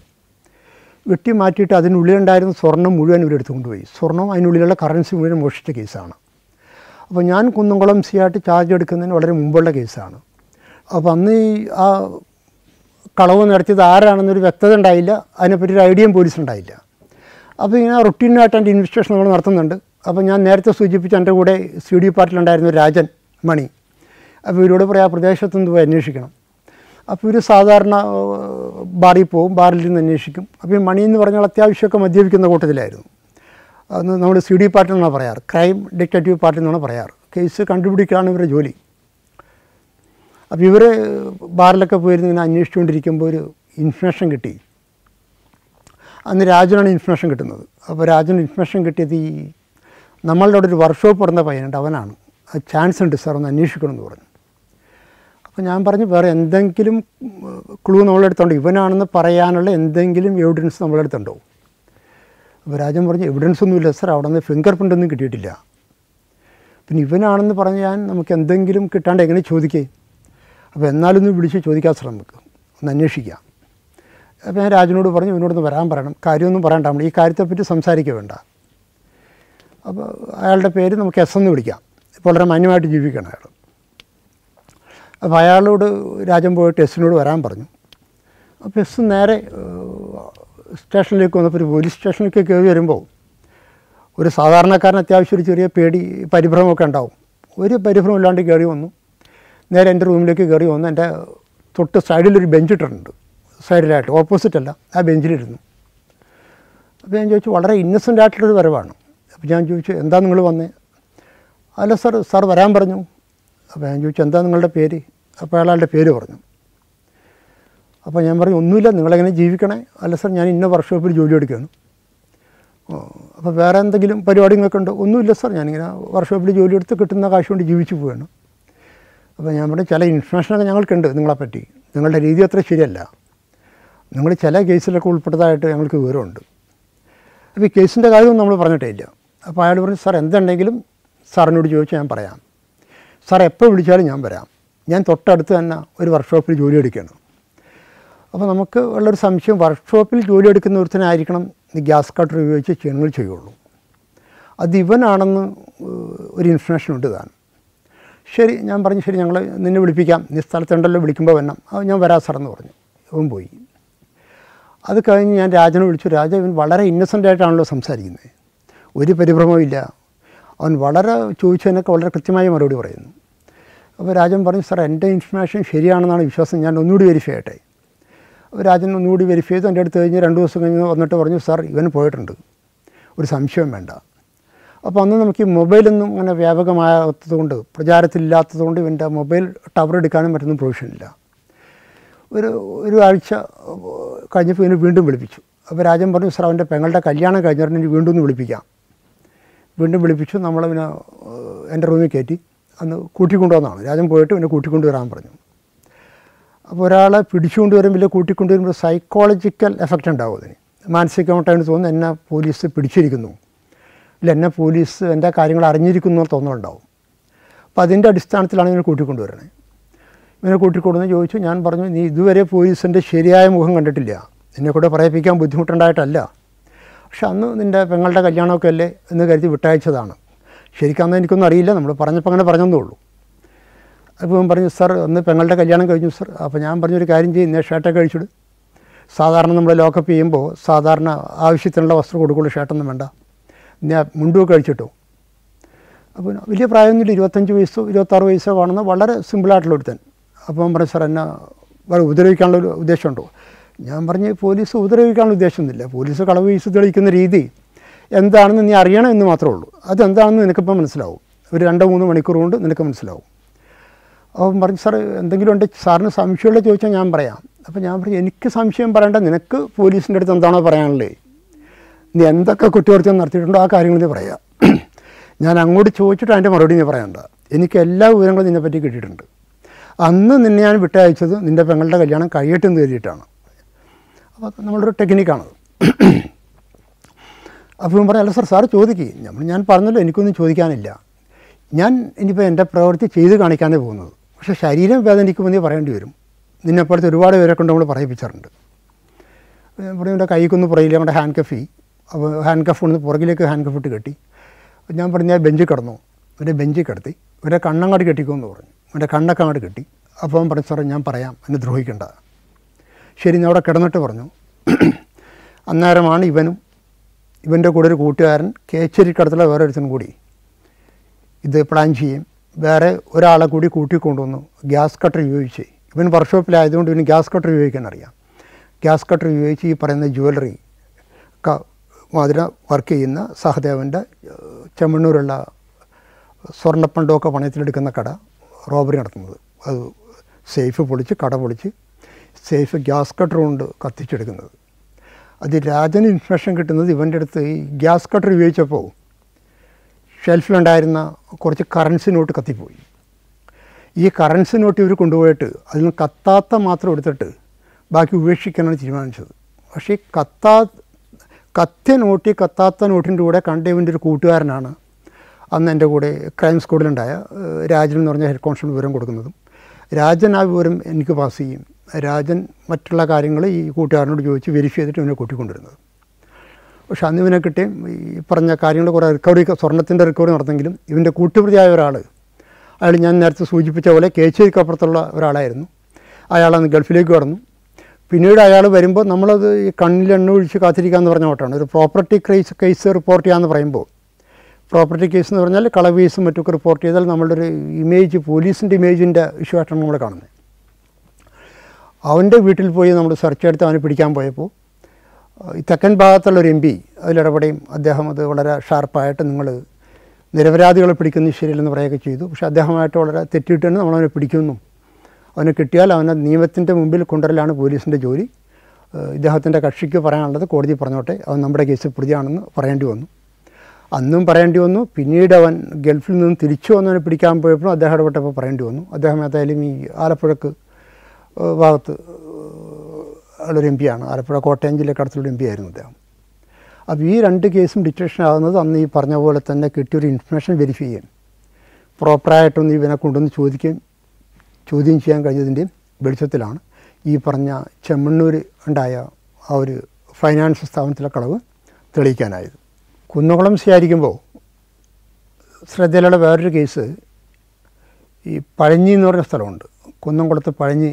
വെട്ടി മാറ്റിയിട്ട് അതിനുള്ളിലുണ്ടായിരുന്ന സ്വർണം മുഴുവൻ ഇവരെടുത്ത് കൊണ്ടുപോയി സ്വർണം അതിനുള്ളിലുള്ള കറൻസി മുഴുവൻ മോഷിച്ച കേസാണ് അപ്പോൾ ഞാൻ കുന്നംകുളം സി ആയിട്ട് ചാർജ് എടുക്കുന്നതിന് വളരെ മുമ്പുള്ള കേസാണ് അപ്പോൾ അന്ന് ഈ ആ കളവ് നടത്തിയത് ആരാണെന്നൊരു വ്യക്തത ഉണ്ടായില്ല അതിനെപ്പറ്റി ഒരു ഐഡിയയും ഉണ്ടായില്ല അപ്പോൾ ഇങ്ങനെ റൊട്ടീനായിട്ട് എൻ്റെ ഇൻവെസ്റ്റിഗേഷൻ നമ്മൾ നടത്തുന്നുണ്ട് അപ്പോൾ ഞാൻ നേരത്തെ സൂചിപ്പിച്ച എൻ്റെ കൂടെ സി ഡി പാർട്ടിലുണ്ടായിരുന്ന രാജൻ മണി അപ്പോൾ ഇവരോട് പറയാം ആ നിന്ന് പോയി അന്വേഷിക്കണം അപ്പോൾ ഇവർ സാധാരണ ബാറിൽ പോവും ബാറിൽ നിന്ന് അന്വേഷിക്കും അപ്പോൾ ഈ മണി എന്ന് പറഞ്ഞാൽ അത്യാവശ്യമൊക്കെ മദ്യപിക്കുന്ന കൂട്ടത്തിലായിരുന്നു അന്ന് നമ്മൾ സി ഡി പാർട്ടി എന്നാണ് പറയാറ് ക്രൈം ഡിക്റ്റേറ്റീവ് പാർട്ടി എന്നാണ് പറയാറ് കേസ് കണ്ടുപിടിക്കുകയാണ് ഇവരുടെ ജോലി അപ്പോൾ ഇവർ ബാറിലൊക്കെ പോയിരുന്ന് ഇങ്ങനെ അന്വേഷിച്ചുകൊണ്ടിരിക്കുമ്പോൾ ഒരു ഇൻഫർമേഷൻ കിട്ടി അന്ന് രാജനാണ് ഇൻഫർമേഷൻ കിട്ടുന്നത് അപ്പോൾ രാജൻ ഇൻഫർമേഷൻ കിട്ടിയത് ഈ നമ്മളുടെ അവിടെ ഒരു വർക്ക്ഷോപ്പ് പറഞ്ഞ പയ്യനുണ്ട് അവനാണ് ചാൻസ് ഉണ്ട് സാർ ഒന്ന് അന്വേഷിക്കണം എന്ന് പറഞ്ഞു അപ്പോൾ ഞാൻ പറഞ്ഞു വേറെ എന്തെങ്കിലും ക്ലൂ നമ്മളെടുത്തുണ്ടോ ഇവനാണെന്ന് പറയാനുള്ള എന്തെങ്കിലും എവിഡൻസ് നമ്മളെടുത്തുണ്ടോ അപ്പോൾ രാജൻ പറഞ്ഞു എവിഡൻസ് ഒന്നുമില്ല സാർ അവിടെ നിന്ന് ഫിംഗർ പ്രിൻ്റ് ഒന്നും കിട്ടിയിട്ടില്ല പിന്നെ ഇവനാണെന്ന് പറഞ്ഞാൽ നമുക്ക് എന്തെങ്കിലും കിട്ടാണ്ട് എങ്ങനെ ചോദിക്കേ അപ്പോൾ എന്നാലൊന്ന് വിളിച്ച് ചോദിക്കാം സാർ നമുക്ക് ഒന്ന് അന്വേഷിക്കാം അപ്പോൾ ഞാൻ രാജനോട് പറഞ്ഞു ഇവനോടൊന്ന് വരാൻ പറയണം കാര്യമൊന്നും പറയണ്ട നമ്മൾ ഈ കാര്യത്തെപ്പറ്റി സംസാരിക്കുക വേണ്ട അപ്പോൾ അയാളുടെ പേര് നമുക്ക് എസ് എന്ന് വിളിക്കാം വളരെ മാന്യമായിട്ട് ജീവിക്കണം അയാൾ അപ്പോൾ അയാളോട് രാജൻ പോയിട്ട് എസ്സിനോട് വരാൻ പറഞ്ഞു അപ്പോൾ എസ് നേരെ സ്റ്റേഷനിലേക്ക് വന്നപ്പോൾ ഒരു പോലീസ് സ്റ്റേഷനിലേക്ക് കയറി വരുമ്പോൾ ഒരു സാധാരണക്കാരൻ അത്യാവശ്യം ഒരു ചെറിയ പേടി പരിഭ്രമമൊക്കെ ഉണ്ടാവും ഒരു പരിഭ്രമം ഇല്ലാണ്ട് കയറി വന്നു നേരെ എൻ്റെ റൂമിലേക്ക് കയറി വന്നു എൻ്റെ തൊട്ട് സൈഡിലൊരു ബെഞ്ച് ഇട്ടിട്ടുണ്ട് സൈഡിലായിട്ട് ഓപ്പോസിറ്റല്ല ആ ബെഞ്ചിലിരുന്നു അപ്പോൾ ഞാൻ ചോദിച്ചു വളരെ ഇന്നസെൻ്റ് ആയിട്ടുള്ളൊരു വരവാണ് അപ്പോൾ ഞാൻ ചോദിച്ചു എന്താ നിങ്ങൾ വന്നേ അല്ല സാർ സാർ വരാൻ പറഞ്ഞു അപ്പോൾ ഞാൻ ചോദിച്ചു എന്താ നിങ്ങളുടെ പേര് അപ്പോൾ അയാളുടെ പേര് പറഞ്ഞു അപ്പോൾ ഞാൻ പറഞ്ഞു ഒന്നുമില്ല നിങ്ങളെങ്ങനെ ജീവിക്കണേ അല്ല സാർ ഞാൻ ഇന്ന വർക്ക്ഷോപ്പിൽ ജോലി എടുക്കുകയാണ് അപ്പോൾ വേറെ എന്തെങ്കിലും പരിപാടികളൊക്കെ ഉണ്ടോ ഒന്നുമില്ല സാർ ഞാനിങ്ങനെ വർക്ക്ഷോപ്പിൽ ജോലി എടുത്ത് കിട്ടുന്ന കാശ് കൊണ്ട് ജീവിച്ചു പോവുകയാണ് അപ്പോൾ ഞാൻ പറഞ്ഞു ചില ഇൻഫർമേഷനൊക്കെ ഞങ്ങൾക്കുണ്ട് നിങ്ങളെപ്പറ്റി നിങ്ങളുടെ രീതി അത്ര ശരിയല്ല നിങ്ങൾ ചില കേസിലൊക്കെ ഉൾപ്പെട്ടതായിട്ട് ഞങ്ങൾക്ക് വിവരമുണ്ട് അപ്പോൾ ഈ കേസിൻ്റെ കാര്യമൊന്നും നമ്മൾ പറഞ്ഞിട്ടേ ഇല്ല അപ്പോൾ അയാൾ പറഞ്ഞു സാർ എന്തുണ്ടെങ്കിലും സാറിനോട് ചോദിച്ചാൽ ഞാൻ പറയാം സാർ എപ്പോൾ വിളിച്ചാലും ഞാൻ വരാം ഞാൻ തൊട്ടടുത്ത് തന്നെ ഒരു വർക്ക്ഷോപ്പിൽ ജോലി എടുക്കുകയാണ് അപ്പോൾ നമുക്ക് ഉള്ളൊരു സംശയം വർക്ക്ഷോപ്പിൽ ജോലി എടുക്കുന്ന ഒരുത്തനായിരിക്കണം ഈ ഗ്യാസ് കട്ടർ ഉപയോഗിച്ച് ചെയ്യണങ്ങൾ ചെയ്യുള്ളൂ അത് ഇവനാണെന്ന് ഒരു ഇൻഫർമേഷൻ ഉണ്ട് താൻ ശരി ഞാൻ പറഞ്ഞു ശരി ഞങ്ങൾ നിന്നെ വിളിപ്പിക്കാം നീ സ്ഥലത്തുണ്ടല്ലോ വിളിക്കുമ്പോൾ വന്നാം അത് ഞാൻ വരാം സാറെന്ന് പറഞ്ഞു ഇവൻ പോയി അത് കഴിഞ്ഞ് ഞാൻ രാജനെ വിളിച്ചു രാജ ഇവൻ വളരെ ഇന്നസൻ്റ് ആയിട്ടാണല്ലോ സംസാരിക്കുന്നത് ഒരു പരിഭ്രമവും ഇല്ല അവൻ വളരെ ചോദിച്ചതിനൊക്കെ വളരെ കൃത്യമായ മറുപടി പറയുന്നു അപ്പോൾ രാജൻ പറഞ്ഞു സാർ എൻ്റെ ഇൻഫർമേഷൻ ശരിയാണെന്നാണ് വിശ്വാസം ഞാൻ ഒന്നുകൂടി വെരിഫൈ ആയിട്ടെ അപ്പോൾ രാജൻ ഒന്നുകൂടി വെരിഫൈ ചെയ്തു എൻ്റെ അടുത്ത് കഴിഞ്ഞ് രണ്ട് ദിവസം കഴിഞ്ഞ് വന്നിട്ട് പറഞ്ഞു സാർ ഇവൻ പോയിട്ടുണ്ട് ഒരു സംശയം വേണ്ട അപ്പോൾ അന്ന് നമുക്ക് ഈ മൊബൈലൊന്നും അങ്ങനെ വ്യാപകമാകാത്തതുകൊണ്ട് പ്രചാരത്തിലില്ലാത്തതുകൊണ്ട് ഇവൻ്റെ മൊബൈൽ ടവർ എടുക്കാനും പ്രൊവിഷൻ പ്രൊവിഷനില്ല ഒരു ഒരു ആഴ്ച കഴിഞ്ഞപ്പോൾ ഇവന് വീണ്ടും വിളിപ്പിച്ചു അപ്പോൾ രാജൻ പറഞ്ഞു സാർ അവൻ്റെ പെങ്ങളുടെ കല്യാണം കഴിഞ്ഞിട്ട് വീണ്ടും ഒന്ന് വിളിപ്പിക്കാം വീണ്ടും വിളിപ്പിച്ചു നമ്മളെ പിന്നെ എൻ്റെ റൂമിൽ കയറ്റി അന്ന് കൂട്ടിക്കൊണ്ടുവന്നാണ് രാജൻ പോയിട്ട് പിന്നെ കൂട്ടിക്കൊണ്ടുവരാൻ പറഞ്ഞു അപ്പോൾ ഒരാളെ പിടിച്ചുകൊണ്ട് പിടിച്ചുകൊണ്ടുവരും കൂട്ടിക്കൊണ്ട് വരുമ്പോൾ സൈക്കോളജിക്കൽ എഫക്റ്റ് ഉണ്ടാവും അതിന് മാനസികമായിട്ടാണ് തോന്നുന്നത് എന്നെ പോലീസ് പിടിച്ചിരിക്കുന്നു ഇല്ല എന്നെ പോലീസ് എൻ്റെ കാര്യങ്ങൾ അറിഞ്ഞിരിക്കുന്നു തോന്നലുണ്ടാവും അപ്പോൾ അതിൻ്റെ അടിസ്ഥാനത്തിലാണ് ഇവനെ കൂട്ടിക്കൊണ്ടുവരണേ ഇവനെ കൂട്ടിക്കൊണ്ടുവന്ന് ചോദിച്ചു ഞാൻ പറഞ്ഞു നീ ഇതുവരെ പോലീസിൻ്റെ ശരിയായ മുഖം കണ്ടിട്ടില്ല എന്നെ കൂടെ പറയിപ്പിക്കാൻ ബുദ്ധിമുട്ടുണ്ടായിട്ടല്ല പക്ഷെ അന്ന് നിൻ്റെ പെങ്ങളുടെ കല്യാണമൊക്കെ അല്ലേ എന്ന് കരുതി വിട്ടയച്ചതാണ് ശരിക്കാന്ന് എനിക്കൊന്നും അറിയില്ല നമ്മൾ പറഞ്ഞപ്പോൾ അങ്ങനെ പറഞ്ഞതേ ഉള്ളൂ അപ്പം പറഞ്ഞു സാർ ഒന്ന് പെങ്ങളുടെ കല്യാണം കഴിഞ്ഞു സർ അപ്പോൾ ഞാൻ പറഞ്ഞൊരു കാര്യം ചെയ്യും ഇന്നേ ഷർട്ടൊക്കെ കഴിച്ചിട് സാധാരണ നമ്മൾ ലോക്കപ്പ് ചെയ്യുമ്പോൾ സാധാരണ ആവശ്യത്തിനുള്ള വസ്ത്രം കൊടുക്കുള്ളൂ ഷർട്ടൊന്നും വേണ്ട ഞാൻ മുണ്ടുമൊക്കെ കഴിച്ചിട്ടു അപ്പോൾ വലിയ ഇല്ല ഇരുപത്തഞ്ച് വയസ്സോ ഇരുപത്താറ് വയസ്സോ കാണുന്ന വളരെ സിമ്പിളായിട്ടുള്ള ഒരുത്തൻ അപ്പം പറഞ്ഞു സാർ എന്നെ വേറെ ഉപദ്രവിക്കാനുള്ള ഒരു ഉദ്ദേശമുണ്ടോ ഞാൻ പറഞ്ഞ് പോലീസ് ഉപദ്രവിക്കാനുള്ള ഉദ്ദേശമൊന്നുമില്ല പോലീസ് കളവ് വീസ് തെളിയിക്കുന്ന രീതി എന്താണെന്ന് നീ അറിയണം എന്ന് മാത്രമേ ഉള്ളൂ അതെന്താണെന്ന് നിനക്കിപ്പോൾ മനസ്സിലാവും ഒരു രണ്ടോ മൂന്നോ മണിക്കൂർ കൊണ്ട് നിനക്ക് മനസ്സിലാവും അപ്പം പറഞ്ഞു സാർ എന്തെങ്കിലും ഉണ്ട് സാറിന് സംശയമുള്ള ചോദിച്ചാൽ ഞാൻ പറയാം അപ്പോൾ ഞാൻ പറഞ്ഞു എനിക്ക് സംശയം പറയേണ്ട നിനക്ക് പോലീസിൻ്റെ അടുത്ത് എന്താണോ പറയാനുള്ളത് നീ എന്തൊക്കെ കുറ്റകൃത്യം നടത്തിയിട്ടുണ്ടോ ആ കാര്യങ്ങൾ നീ പറയാം [CLEARS THROAT] ഞാൻ അങ്ങോട്ട് ചോദിച്ചിട്ട് അതിൻ്റെ മറുപടി നീ പറയണ്ട എനിക്ക് എല്ലാ വിവരങ്ങളും നിന്നെപ്പറ്റി കിട്ടിയിട്ടുണ്ട് അന്ന് നിന്നെ ഞാൻ വിട്ടയച്ചത് നിൻ്റെ പെങ്ങളുടെ കല്യാണം കഴിയട്ടെന്ന് കരുതിയിട്ടാണ് അതൊക്കെ നമ്മളൊരു ടെക്നിക്കാണത് അപ്പം പറയാം അല്ല സാർ സാർ ചോദിക്കുക നമ്മൾ ഞാൻ പറഞ്ഞല്ലോ എനിക്കൊന്നും ചോദിക്കാനില്ല ഞാൻ ഇനിയിപ്പോൾ എൻ്റെ പ്രവൃത്തി ചെയ്ത് കാണിക്കാനേ പോകുന്നത് പക്ഷേ ശരീരം വേദനിക്കുമെന്ന് പറയേണ്ടി വരും നിന്നെപ്പോഴത്തെ ഒരുപാട് പേരെ കൊണ്ട് നമ്മൾ പറയിപ്പിച്ചിട്ടുണ്ട് പറയും എൻ്റെ കൈക്കൊന്നും പുറയില്ല നമ്മുടെ ഹാൻഡ് കഫി അപ്പോൾ ഹാൻഡ് കഫ് കൊണ്ട് പുറകിലേക്ക് ഹാൻഡ് കഫ് ഇട്ട് കെട്ടി ഞാൻ പറഞ്ഞ ബെഞ്ചിൽ കിടന്നു ഇവരെ ബെഞ്ചിൽ കിടത്തി ഇവരെ കെട്ടിക്കോ കെട്ടിക്കുമെന്ന് പറഞ്ഞു എൻ്റെ കണ്ണൊക്കെ അങ്ങോട്ട് കെട്ടി അപ്പോൾ പറഞ്ഞു സാറേ ഞാൻ പറയാം എന്നെ ദ്രോഹിക്കേണ്ട ശരി ഞാൻ അവിടെ കിടന്നിട്ട് പറഞ്ഞു അന്നേരമാണ് ഇവനും ഇവൻ്റെ കൂടെ ഒരു കൂട്ടുകാരൻ കേച്ചേരിക്കടത്തിലെ വേറെ ഒരുത്തനും കൂടി ഇത് പ്ലാൻ ചെയ്യും വേറെ ഒരാളെ കൂടി കൂട്ടിക്കൊണ്ടുവന്നു ഗ്യാസ് കട്ടർ ഉപയോഗിച്ച് ഇവൻ വർക്ക്ഷോപ്പിലായതുകൊണ്ട് ഇവന് ഗ്യാസ് കട്ടർ ഉപയോഗിക്കാൻ അറിയാം ഗ്യാസ് കട്ടർ ഉപയോഗിച്ച് ഈ പറയുന്ന ജുവലറി മാതിര വർക്ക് ചെയ്യുന്ന സഹദേവൻ്റെ ചെമ്മണ്ണൂരുള്ള സ്വർണ്ണപ്പണ്ടമൊക്കെ പണയത്തിലെടുക്കുന്ന കട റോബറി നടത്തുന്നത് അത് സേഫ് പൊളിച്ച് കട പൊളിച്ച് സേഫ് ഗ്യാസ് കട്ടറുകൊണ്ട് കത്തിച്ചെടുക്കുന്നത് അത് രാജന് ഇൻഫെക്ഷൻ കിട്ടുന്നത് ഇവൻ്റെ അടുത്ത് ഈ ഗ്യാസ് കട്ടർ ഉപയോഗിച്ചപ്പോൾ ഷെൽഫിലുണ്ടായിരുന്ന കുറച്ച് കറൻസി നോട്ട് കത്തിപ്പോയി ഈ കറൻസി നോട്ട് ഇവർ കൊണ്ടുപോയിട്ട് അതിൽ നിന്ന് കത്താത്ത മാത്രം എടുത്തിട്ട് ബാക്കി ഉപേക്ഷിക്കാനാണ് തീരുമാനിച്ചത് പക്ഷേ കത്താ കത്തിയ നോട്ടി കത്താത്ത നോട്ടിൻ്റെ കൂടെ കണ്ട ഇവൻ്റെ ഒരു കൂട്ടുകാരനാണ് അന്ന് എൻ്റെ കൂടെ ക്രൈം സ്കൂളിലുണ്ടായ രാജൻ എന്ന് പറഞ്ഞ ഹെഡ് കോൺസ്റ്റബിൾ വിവരം കൊടുക്കുന്നതും രാജൻ ആ വിവരം എനിക്ക് പാസ് ചെയ്യും രാജൻ മറ്റുള്ള കാര്യങ്ങൾ ഈ കൂട്ടുകാരനോട് ചോദിച്ച് വെരിഫൈ ചെയ്തിട്ട് ഇവനെ കൂട്ടിക്കൊണ്ടിരുന്നത് പക്ഷെ അന്ന് ഇവനെ കിട്ടി ഈ പറഞ്ഞ കാര്യങ്ങൾ കുറേ റിക്കവറി സ്വർണത്തിൻ്റെ റിക്കവറി നടന്നെങ്കിലും ഇവൻ്റെ കൂട്ടുപ്രതിയായ ഒരാൾ അയാൾ ഞാൻ നേരത്തെ സൂചിപ്പിച്ച പോലെ കേച്ചേരിക്കപ്പുറത്തുള്ള ഒരാളായിരുന്നു അയാൾ അന്ന് ഗൾഫിലേക്ക് കടന്നു പിന്നീട് അയാൾ വരുമ്പോൾ നമ്മളത് ഈ കണ്ണിൽ എണ്ണ ഒഴിച്ച് കാത്തിരിക്കാമെന്ന് പറഞ്ഞ ഓട്ടാണ് ഒരു പ്രോപ്പർട്ടി കേസ് കേസ് റിപ്പോർട്ട് ചെയ്യാമെന്ന് പറയുമ്പോൾ പ്രോപ്പർട്ടി കേസ് എന്ന് പറഞ്ഞാൽ കളവീസും മറ്റൊക്കെ റിപ്പോർട്ട് ചെയ്താൽ നമ്മളൊരു ഇമേജ് പോലീസിൻ്റെ ഇമേജിൻ്റെ ഇഷ്യൂ ആയിട്ടാണ് നമ്മൾ കാണുന്നത് അവൻ്റെ വീട്ടിൽ പോയി നമ്മൾ സെർച്ച് എടുത്ത് അവനെ പിടിക്കാൻ പോയപ്പോൾ ഈ തെക്കൻ ഒരു എം പി അതിലിടപെടുകയും അദ്ദേഹം അത് വളരെ ഷാർപ്പായിട്ട് നിങ്ങൾ നിരപരാധികളെ പിടിക്കുന്ന ശരിയല്ലെന്ന് പറയുകയൊക്കെ ചെയ്തു പക്ഷേ അദ്ദേഹമായിട്ട് വളരെ തെറ്റിയിട്ട് തന്നെ നമ്മളവനെ പിടിക്കുന്നു അവനെ കിട്ടിയാൽ അവനെ നിയമത്തിൻ്റെ മുമ്പിൽ കൊണ്ടുവരലാണ് പോലീസിൻ്റെ ജോലി ഇദ്ദേഹത്തിൻ്റെ കക്ഷിക്ക് പറയാനുള്ളത് കോടതി പറഞ്ഞോട്ടെ അവൻ നമ്മുടെ കേസ് പ്രതിയാണെന്ന് പറയേണ്ടി വന്നു അന്നും പറയേണ്ടി വന്നു പിന്നീട് അവൻ ഗൾഫിൽ നിന്ന് തിരിച്ചു വന്നവനെ പിടിക്കാൻ പോയപ്പോഴും അദ്ദേഹം ഇടപെട്ടപ്പോൾ പറയേണ്ടി വന്നു അദ്ദേഹം ഏതായാലും ഈ ആലപ്പുഴക്ക് ഭാഗത്ത് ഉള്ളൊരു എം പിയാണ് ആലപ്പുഴ കോട്ടയം അടുത്തുള്ള എം പി ആയിരുന്നു അദ്ദേഹം അപ്പോൾ ഈ രണ്ട് കേസും ഡിറ്റക്ഷൻ ആകുന്നത് അന്ന് ഈ പറഞ്ഞ പോലെ തന്നെ കിട്ടിയൊരു ഇൻഫർമേഷൻ വെരിഫൈ ചെയ്യും പ്രോപ്പറായിട്ടൊന്ന് ഇവനെ കൊണ്ടുവന്ന് ചോദിക്കുകയും ചോദ്യം ചെയ്യാൻ കഴിഞ്ഞതിൻ്റെയും വെളിച്ചത്തിലാണ് ഈ പറഞ്ഞ ചെമ്മണ്ണൂർ ഉണ്ടായ ആ ഒരു ഫൈനാൻസ് സ്ഥാപനത്തിലെ കളവ് തെളിയിക്കാനായത് കുന്നകുളം ശേഖരിക്കുമ്പോൾ ശ്രദ്ധയിലുള്ള വേറൊരു കേസ് ഈ പഴഞ്ഞി എന്ന് പറഞ്ഞ സ്ഥലമുണ്ട് കുന്നംകുളത്ത് പഴഞ്ഞി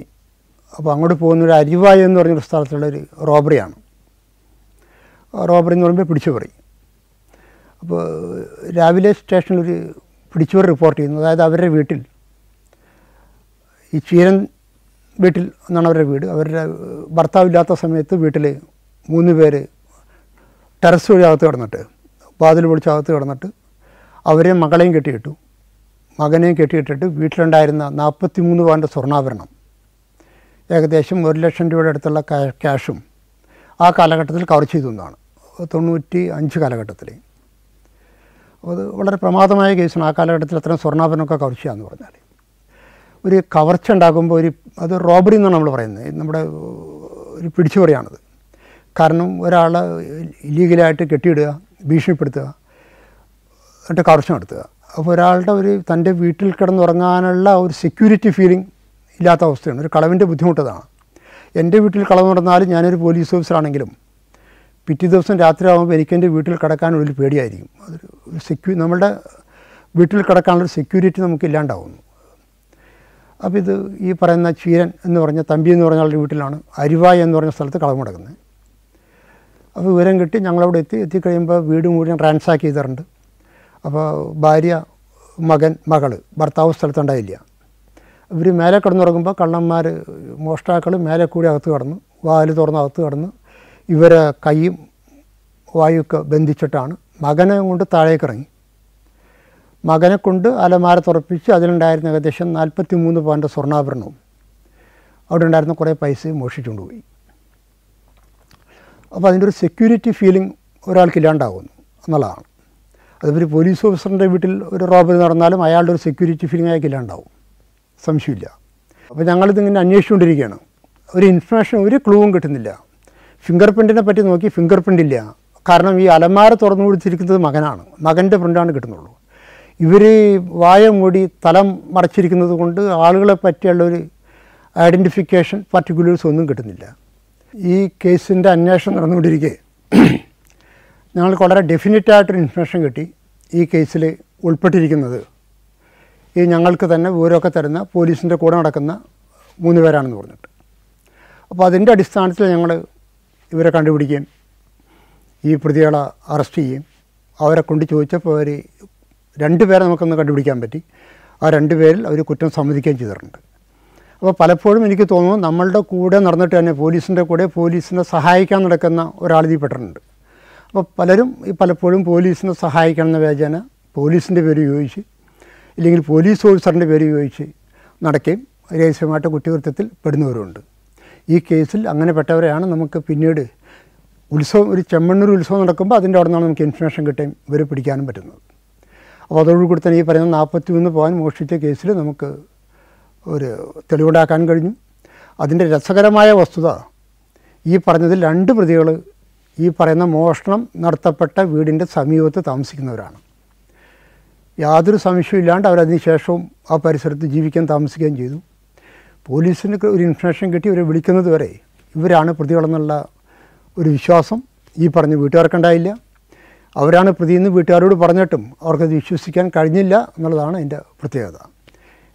അപ്പോൾ അങ്ങോട്ട് പോകുന്നൊരു അരിവായ എന്ന് പറഞ്ഞൊരു സ്ഥലത്തുള്ളൊരു റോബറിയാണ് റോബറി എന്ന് പറയുമ്പോൾ പിടിച്ചുപറി അപ്പോൾ രാവിലെ സ്റ്റേഷനിൽ ഒരു പിടിച്ചുപറി റിപ്പോർട്ട് ചെയ്യുന്നു അതായത് അവരുടെ വീട്ടിൽ ഈ ചീരൻ വീട്ടിൽ എന്നാണ് അവരുടെ വീട് അവരുടെ ഭർത്താവില്ലാത്ത സമയത്ത് വീട്ടിൽ മൂന്ന് പേര് ടെറസ് വഴി അകത്ത് കിടന്നിട്ട് വാതിൽ പൊളിച്ച് അകത്ത് കിടന്നിട്ട് അവരെയും മകളെയും കെട്ടിയിട്ടു മകനെയും കെട്ടിയിട്ടിട്ട് വീട്ടിലുണ്ടായിരുന്ന നാൽപ്പത്തി മൂന്ന് പവൻ്റെ സ്വർണ്ണാഭരണം ഏകദേശം ഒരു ലക്ഷം രൂപയുടെ അടുത്തുള്ള ക്യാഷും ആ കാലഘട്ടത്തിൽ കവർ ചെയ്തു എന്നാണ് തൊണ്ണൂറ്റി അഞ്ച് കാലഘട്ടത്തിൽ അത് വളരെ പ്രമാദമായ കേസാണ് ആ കാലഘട്ടത്തിൽ അത്രയും സ്വർണ്ണാഭരണമൊക്കെ കവർച്ച എന്ന് പറഞ്ഞാൽ ഒരു കവർച്ച ഉണ്ടാക്കുമ്പോൾ ഒരു അത് റോബറി എന്നാണ് നമ്മൾ പറയുന്നത് നമ്മുടെ ഒരു പറയുകയാണത് കാരണം ഒരാളെ ഇല്ലീഗലായിട്ട് കെട്ടിയിടുക ഭീഷണിപ്പെടുത്തുക എന്നിട്ട് കവർച്ച നടത്തുക അപ്പോൾ ഒരാളുടെ ഒരു തൻ്റെ വീട്ടിൽ കിടന്നുറങ്ങാനുള്ള ഒരു സെക്യൂരിറ്റി ഫീലിംഗ് ഇല്ലാത്ത അവസ്ഥയാണ് ഒരു കളവിൻ്റെ ബുദ്ധിമുട്ടതാണ് എൻ്റെ വീട്ടിൽ കളവ് നടന്നാലും ഞാനൊരു പോലീസ് ഓഫീസറാണെങ്കിലും പിറ്റേ ദിവസം രാത്രി ആകുമ്പോൾ എനിക്ക് എൻ്റെ വീട്ടിൽ കിടക്കാനുള്ളൊരു പേടിയായിരിക്കും അതൊരു സെക്യൂ നമ്മളുടെ വീട്ടിൽ കിടക്കാനുള്ളൊരു സെക്യൂരിറ്റി നമുക്ക് ഇല്ലാണ്ടാവുന്നു അപ്പോൾ ഇത് ഈ പറയുന്ന ചീരൻ എന്ന് പറഞ്ഞ തമ്പി എന്ന് പറഞ്ഞ ആളുടെ വീട്ടിലാണ് അരിവായ എന്ന് പറഞ്ഞ സ്ഥലത്ത് കളവ് നടക്കുന്നത് അപ്പോൾ വിവരം കിട്ടി ഞങ്ങളവിടെ എത്തി എത്തിക്കഴിയുമ്പോൾ വീട് മുഴുവൻ ട്രാൻസാക്ക് ചെയ്തിട്ടുണ്ട് അപ്പോൾ ഭാര്യ മകൻ മകൾ ഭർത്താവ് സ്ഥലത്തുണ്ടായില്ല ഇവർ മേലെ കിടന്നുറങ്ങുമ്പോൾ കള്ളന്മാർ മോഷ്ടാക്കൾ മേലെ കൂടി അകത്ത് കടന്നു വാല് തുറന്ന് അകത്ത് കടന്നു ഇവരെ കൈയും വായുമൊക്കെ ബന്ധിച്ചിട്ടാണ് മകനെ കൊണ്ട് താഴേക്ക് ഇറങ്ങി മകനെ കൊണ്ട് അലമാര തുറപ്പിച്ച് അതിലുണ്ടായിരുന്ന ഏകദേശം നാൽപ്പത്തി മൂന്ന് പവൻ്റെ സ്വർണ്ണാഭരണവും അവിടെ ഉണ്ടായിരുന്ന കുറേ പൈസയും മോഷിച്ചുകൊണ്ട് പോയി അപ്പോൾ അതിൻ്റെ ഒരു സെക്യൂരിറ്റി ഫീലിംഗ് ഒരാൾക്ക് ഇല്ലാണ്ടാകുന്നു എന്നുള്ളതാണ് അതിപ്പോൾ പോലീസ് ഓഫീസറിൻ്റെ വീട്ടിൽ ഒരു റോബറി നടന്നാലും അയാളുടെ ഒരു സെക്യൂരിറ്റി ഫീലിംഗ് അയാൾക്ക് ഇല്ലാണ്ടാവും സംശയമില്ല അപ്പോൾ ഞങ്ങളിതിങ്ങനെ അന്വേഷിച്ചുകൊണ്ടിരിക്കുകയാണ് ഒരു ഇൻഫർമേഷൻ ഒരു ക്ലൂവും കിട്ടുന്നില്ല ഫിംഗർ പ്രിൻറ്റിനെ പറ്റി നോക്കി ഫിംഗർ പ്രിൻ്റ് ഇല്ല കാരണം ഈ അലമാര തുറന്നു കൊടുത്തിരിക്കുന്നത് മകനാണ് മകൻ്റെ പ്രിൻ്റാണ് കിട്ടുന്നുള്ളൂ ഇവർ വായ മൂടി തലം മറച്ചിരിക്കുന്നത് കൊണ്ട് ആളുകളെ പറ്റിയുള്ള ഒരു ഐഡൻറ്റിഫിക്കേഷൻ പർട്ടിക്കുലേഴ്സ് ഒന്നും കിട്ടുന്നില്ല ഈ കേസിൻ്റെ അന്വേഷണം നടന്നുകൊണ്ടിരിക്കെ ഞങ്ങൾക്ക് വളരെ ഡെഫിനറ്റായിട്ടൊരു ഇൻഫർമേഷൻ കിട്ടി ഈ കേസിൽ ഉൾപ്പെട്ടിരിക്കുന്നത് ഈ ഞങ്ങൾക്ക് തന്നെ വിവരമൊക്കെ തരുന്ന പോലീസിൻ്റെ കൂടെ നടക്കുന്ന മൂന്ന് പേരാണെന്ന് പറഞ്ഞിട്ട് അപ്പോൾ അതിൻ്റെ അടിസ്ഥാനത്തിൽ ഞങ്ങൾ ഇവരെ കണ്ടുപിടിക്കുകയും ഈ പ്രതികളെ അറസ്റ്റ് ചെയ്യുകയും അവരെ കൊണ്ട് ചോദിച്ചപ്പോൾ അവർ രണ്ട് പേരെ നമുക്കൊന്ന് കണ്ടുപിടിക്കാൻ പറ്റി ആ രണ്ട് പേരിൽ അവർ കുറ്റം സമ്മതിക്കുകയും ചെയ്തിട്ടുണ്ട് അപ്പോൾ പലപ്പോഴും എനിക്ക് തോന്നുന്നു നമ്മളുടെ കൂടെ നടന്നിട്ട് തന്നെ പോലീസിൻ്റെ കൂടെ പോലീസിനെ സഹായിക്കാൻ നടക്കുന്ന ഒരാൾ പെട്ടിട്ടുണ്ട് അപ്പോൾ പലരും ഈ പലപ്പോഴും പോലീസിനെ സഹായിക്കണം എന്ന വ്യാജേന പോലീസിൻ്റെ പേര് ചോദിച്ച് ഇല്ലെങ്കിൽ പോലീസ് ഓഫീസറിൻ്റെ പേര് ഉപയോഗിച്ച് നടക്കുകയും രഹസ്യമായിട്ട് കുറ്റകൃത്യത്തിൽ പെടുന്നവരുണ്ട് ഈ കേസിൽ അങ്ങനെപ്പെട്ടവരെയാണ് നമുക്ക് പിന്നീട് ഉത്സവം ഒരു ചെമ്മണ്ണൂർ ഉത്സവം നടക്കുമ്പോൾ അതിൻ്റെ അവിടെ നിന്നാണ് നമുക്ക് ഇൻഫർമേഷൻ കിട്ടുകയും ഇവരെ പിടിക്കാനും പറ്റുന്നത് അപ്പോൾ അതോടുകൂടി തന്നെ ഈ പറയുന്ന നാൽപ്പത്തി മൂന്ന് പോകാൻ മോഷ്ടിച്ച കേസിൽ നമുക്ക് ഒരു തെളിവുണ്ടാക്കാൻ കഴിഞ്ഞു അതിൻ്റെ രസകരമായ വസ്തുത ഈ പറഞ്ഞതിൽ രണ്ട് പ്രതികൾ ഈ പറയുന്ന മോഷണം നടത്തപ്പെട്ട വീടിൻ്റെ സമീപത്ത് താമസിക്കുന്നവരാണ് യാതൊരു അവരതിന് ശേഷവും ആ പരിസരത്ത് ജീവിക്കാൻ താമസിക്കുകയും ചെയ്തു പോലീസിന് ഒരു ഇൻഫർമേഷൻ കിട്ടി ഇവരെ വിളിക്കുന്നത് വരെ ഇവരാണ് പ്രതികളെന്നുള്ള ഒരു വിശ്വാസം ഈ പറഞ്ഞ വീട്ടുകാർക്കുണ്ടായില്ല അവരാണ് പ്രതിയെന്ന് വീട്ടുകാരോട് പറഞ്ഞിട്ടും അവർക്കത് വിശ്വസിക്കാൻ കഴിഞ്ഞില്ല എന്നുള്ളതാണ് എൻ്റെ പ്രത്യേകത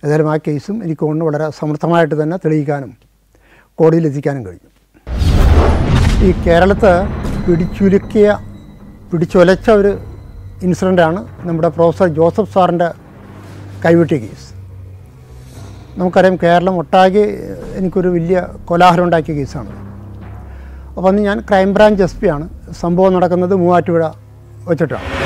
ഏതായാലും ആ കേസും എനിക്ക് തോന്നുന്നു വളരെ സമർത്ഥമായിട്ട് തന്നെ തെളിയിക്കാനും കോടതിയിലെത്തിക്കാനും കഴിഞ്ഞു ഈ കേരളത്തെ പിടിച്ചുലുക്കിയ പിടിച്ചൊലച്ച ഒരു ഇൻസിഡൻ്റാണ് നമ്മുടെ പ്രൊഫസർ ജോസഫ് സാറിൻ്റെ കൈവിട്ടിയ കേസ് നമുക്കറിയാം കേരളം ഒട്ടാകെ എനിക്കൊരു വലിയ കോലാഹലം ഉണ്ടാക്കിയ കേസാണ് അപ്പോൾ അന്ന് ഞാൻ ക്രൈംബ്രാഞ്ച് എസ് ആണ് സംഭവം നടക്കുന്നത് മൂവാറ്റുപുഴ വെച്ചിട്ടാണ്